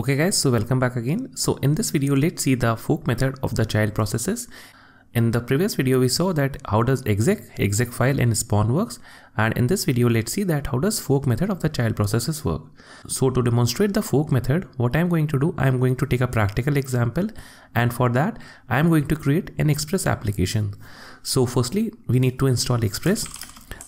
Okay guys, so welcome back again. So in this video, let's see the fork method of the child processes. In the previous video, we saw that how does exec, exec file and spawn works. And in this video, let's see that how does fork method of the child processes work. So to demonstrate the fork method, what I'm going to do, I'm going to take a practical example. And for that, I'm going to create an Express application. So firstly, we need to install Express.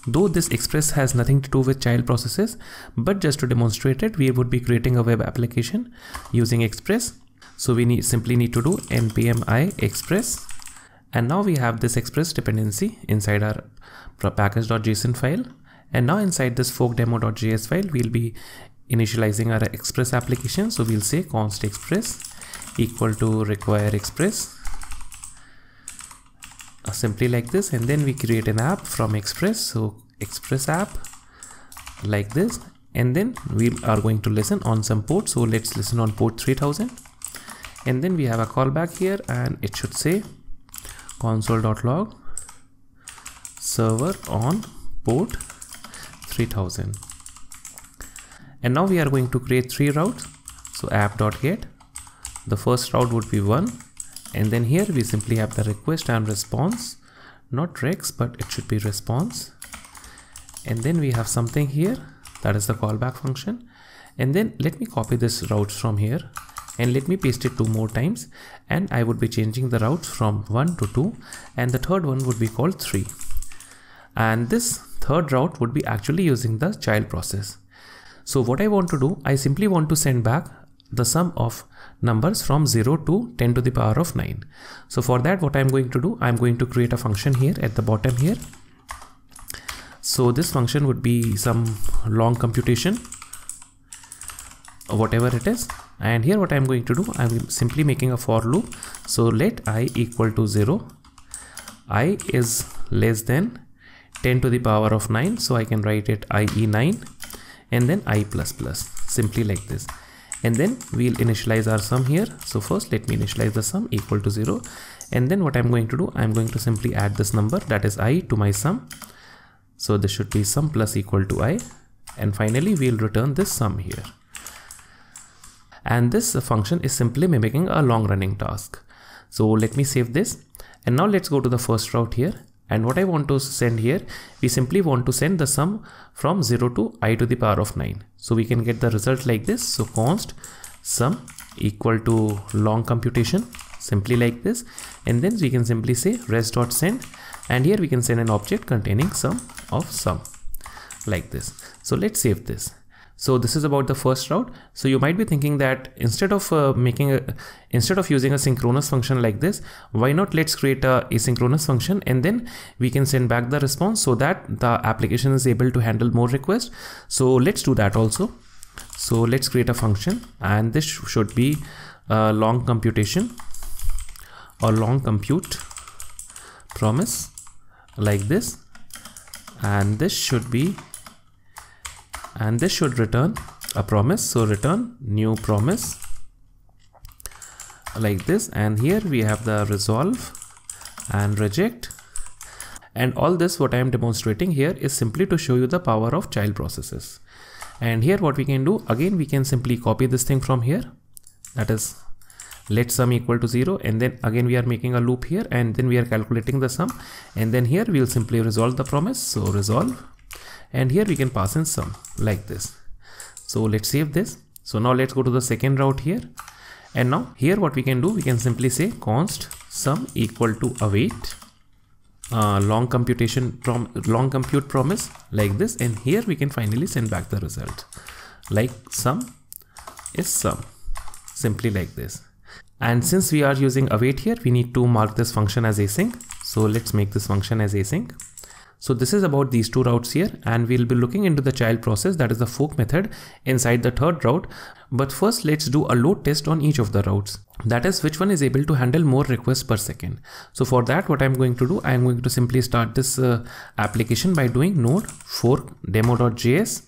Though this express has nothing to do with child processes, but just to demonstrate it, we would be creating a web application using express. So we need, simply need to do npm i express. And now we have this express dependency inside our package.json file. And now inside this fork demo.js file, we'll be initializing our express application. So we'll say const express equal to require express uh, simply like this and then we create an app from express so express app like this and then we are going to listen on some port so let's listen on port 3000 and then we have a callback here and it should say console.log server on port 3000 and now we are going to create three routes so app.get the first route would be one and then here we simply have the request and response not rex but it should be response and then we have something here that is the callback function and then let me copy this routes from here and let me paste it two more times and I would be changing the routes from 1 to 2 and the third one would be called 3 and this third route would be actually using the child process. So what I want to do I simply want to send back the sum of numbers from 0 to 10 to the power of 9. So for that what I'm going to do I'm going to create a function here at the bottom here so this function would be some long computation whatever it is and here what I'm going to do I'm simply making a for loop so let i equal to 0 i is less than 10 to the power of 9 so I can write it ie9 and then i plus plus simply like this and then we'll initialize our sum here so first let me initialize the sum equal to 0 and then what I'm going to do I'm going to simply add this number that is i to my sum so this should be sum plus equal to i. And finally, we'll return this sum here. And this function is simply mimicking a long running task. So let me save this. And now let's go to the first route here. And what I want to send here, we simply want to send the sum from 0 to i to the power of 9. So we can get the result like this. So const sum equal to long computation simply like this and then we can simply say res dot send and here we can send an object containing sum of sum like this so let's save this so this is about the first route so you might be thinking that instead of uh, making a instead of using a synchronous function like this why not let's create a asynchronous function and then we can send back the response so that the application is able to handle more requests so let's do that also so let's create a function and this should be a long computation or long compute promise like this and this should be and this should return a promise so return new promise like this and here we have the resolve and reject and all this what I am demonstrating here is simply to show you the power of child processes and here what we can do again we can simply copy this thing from here that is let sum equal to 0 and then again we are making a loop here and then we are calculating the sum and then here we will simply resolve the promise so resolve and here we can pass in sum like this so let's save this so now let's go to the second route here and now here what we can do we can simply say const sum equal to await uh, long computation prom long compute promise like this and here we can finally send back the result like sum is sum simply like this and since we are using await here, we need to mark this function as async. So let's make this function as async. So this is about these two routes here and we'll be looking into the child process that is the fork method inside the third route. But first let's do a load test on each of the routes. That is which one is able to handle more requests per second. So for that what I'm going to do, I'm going to simply start this uh, application by doing node fork demo.js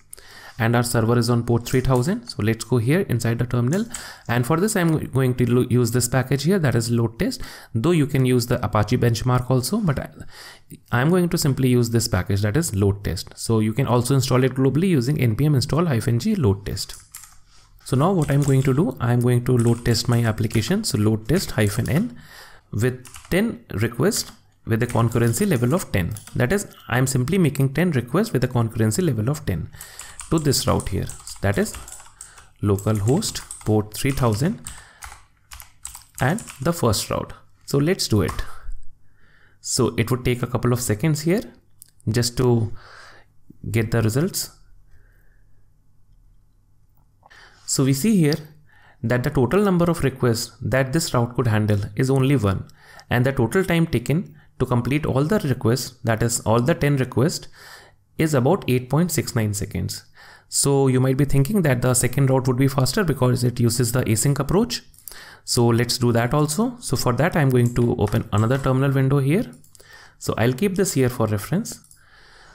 and our server is on port 3000 so let's go here inside the terminal and for this i'm going to use this package here that is load test though you can use the apache benchmark also but i'm going to simply use this package that is load test so you can also install it globally using npm install hyphen g load test so now what i'm going to do i'm going to load test my application so load test hyphen n with 10 requests with a concurrency level of 10 that is i'm simply making 10 requests with a concurrency level of 10 to this route here that is localhost port 3000 and the first route so let's do it so it would take a couple of seconds here just to get the results so we see here that the total number of requests that this route could handle is only one and the total time taken to complete all the requests that is all the 10 requests is about 8.69 seconds so you might be thinking that the second route would be faster because it uses the async approach. So let's do that also. So for that, I'm going to open another terminal window here. So I'll keep this here for reference.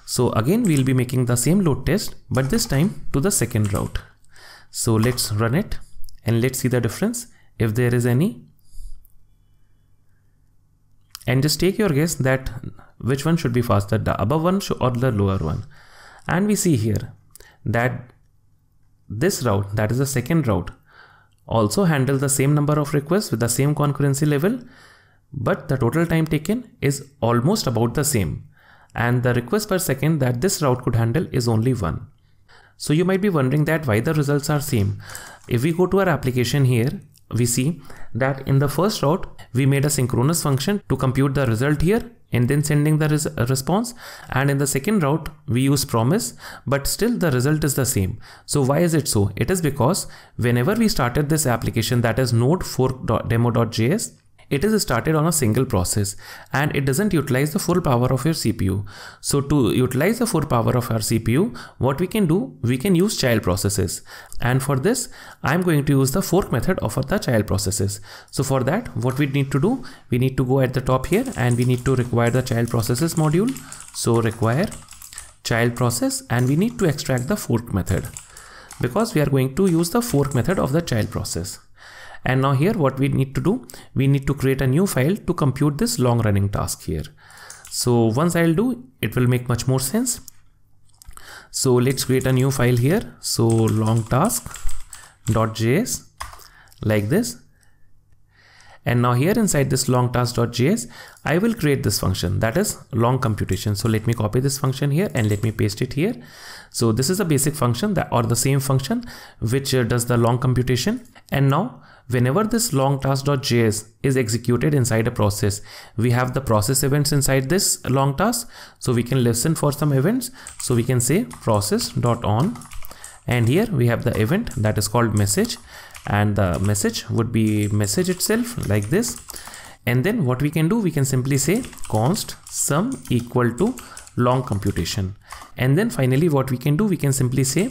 So again, we'll be making the same load test, but this time to the second route. So let's run it and let's see the difference if there is any. And just take your guess that which one should be faster, the above one or the lower one. And we see here that this route, that is the second route, also handles the same number of requests with the same concurrency level, but the total time taken is almost about the same. And the request per second that this route could handle is only one. So you might be wondering that why the results are same. If we go to our application here, we see that in the first route, we made a synchronous function to compute the result here and then sending the res response and in the second route we use promise but still the result is the same so why is it so it is because whenever we started this application that is node for demo.js it is started on a single process and it doesn't utilize the full power of your CPU. So to utilize the full power of our CPU, what we can do, we can use child processes. And for this, I'm going to use the fork method of the child processes. So for that, what we need to do, we need to go at the top here and we need to require the child processes module. So require child process and we need to extract the fork method because we are going to use the fork method of the child process. And now here what we need to do, we need to create a new file to compute this long running task here. So once I'll do, it will make much more sense. So let's create a new file here. So long task.js like this and now here inside this longtask.js, I will create this function that is long computation. So let me copy this function here and let me paste it here. So this is a basic function that or the same function which uh, does the long computation. And now whenever this long task.js is executed inside a process, we have the process events inside this long task. So we can listen for some events. So we can say process.on and here we have the event that is called message and the message would be message itself like this and then what we can do we can simply say const sum equal to long computation and then finally what we can do we can simply say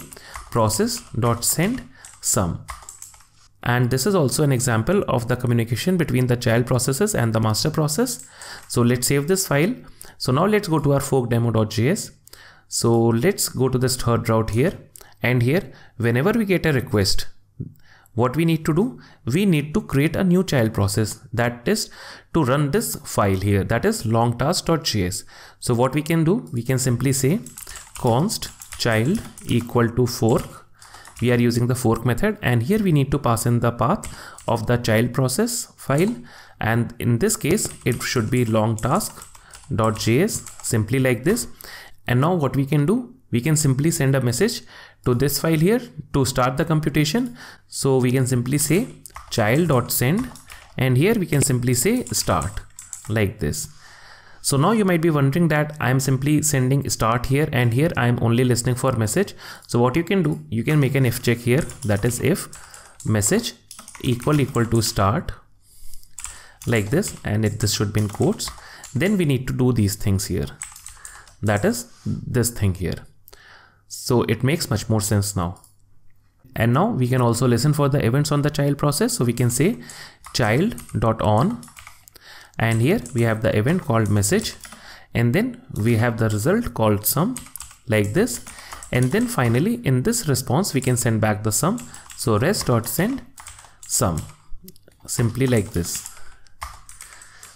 process dot send sum and this is also an example of the communication between the child processes and the master process so let's save this file so now let's go to our fork demo.js so let's go to this third route here and here whenever we get a request what we need to do we need to create a new child process that is to run this file here that is longtask.js so what we can do we can simply say const child equal to fork we are using the fork method and here we need to pass in the path of the child process file and in this case it should be longtask.js simply like this and now what we can do we can simply send a message to this file here to start the computation. So we can simply say child.send and here we can simply say start like this. So now you might be wondering that I am simply sending start here and here I am only listening for message. So what you can do, you can make an if check here that is if message equal equal to start like this and if this should be in quotes then we need to do these things here that is this thing here so it makes much more sense now. And now we can also listen for the events on the child process. So we can say child dot on, and here we have the event called message and then we have the result called sum like this and then finally in this response we can send back the sum so res dot send sum simply like this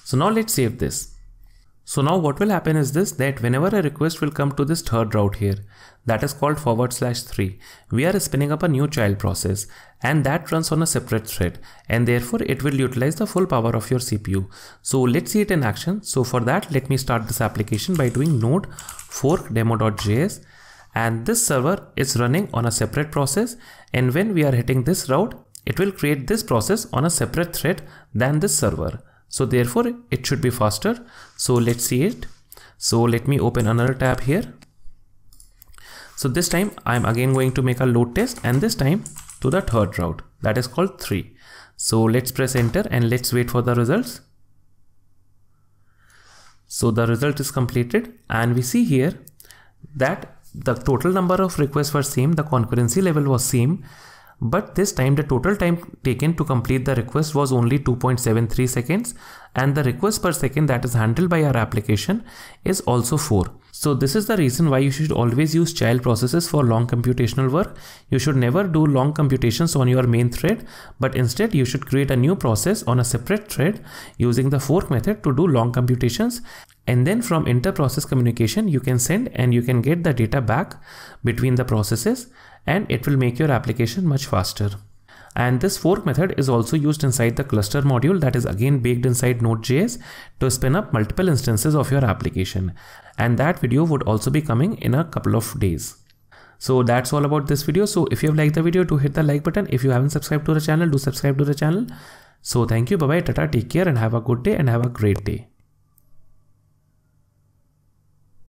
so now let's save this so now what will happen is this that whenever a request will come to this third route here that is called forward slash 3 we are spinning up a new child process and that runs on a separate thread and therefore it will utilize the full power of your CPU. So let's see it in action. So for that let me start this application by doing node fork demo.js and this server is running on a separate process and when we are hitting this route it will create this process on a separate thread than this server. So therefore it should be faster. So let's see it. So let me open another tab here. So this time I'm again going to make a load test and this time to the third route that is called 3. So let's press enter and let's wait for the results. So the result is completed and we see here that the total number of requests were same, the concurrency level was same, but this time the total time taken to complete the request was only 2.73 seconds and the request per second that is handled by our application is also 4. So this is the reason why you should always use child processes for long computational work. You should never do long computations on your main thread but instead you should create a new process on a separate thread using the fork method to do long computations and then from inter-process communication you can send and you can get the data back between the processes and it will make your application much faster. And this fork method is also used inside the cluster module that is again baked inside Node.js to spin up multiple instances of your application. And that video would also be coming in a couple of days. So that's all about this video. So if you have liked the video, do hit the like button. If you haven't subscribed to the channel, do subscribe to the channel. So thank you. Bye bye. Tata. Take care and have a good day and have a great day.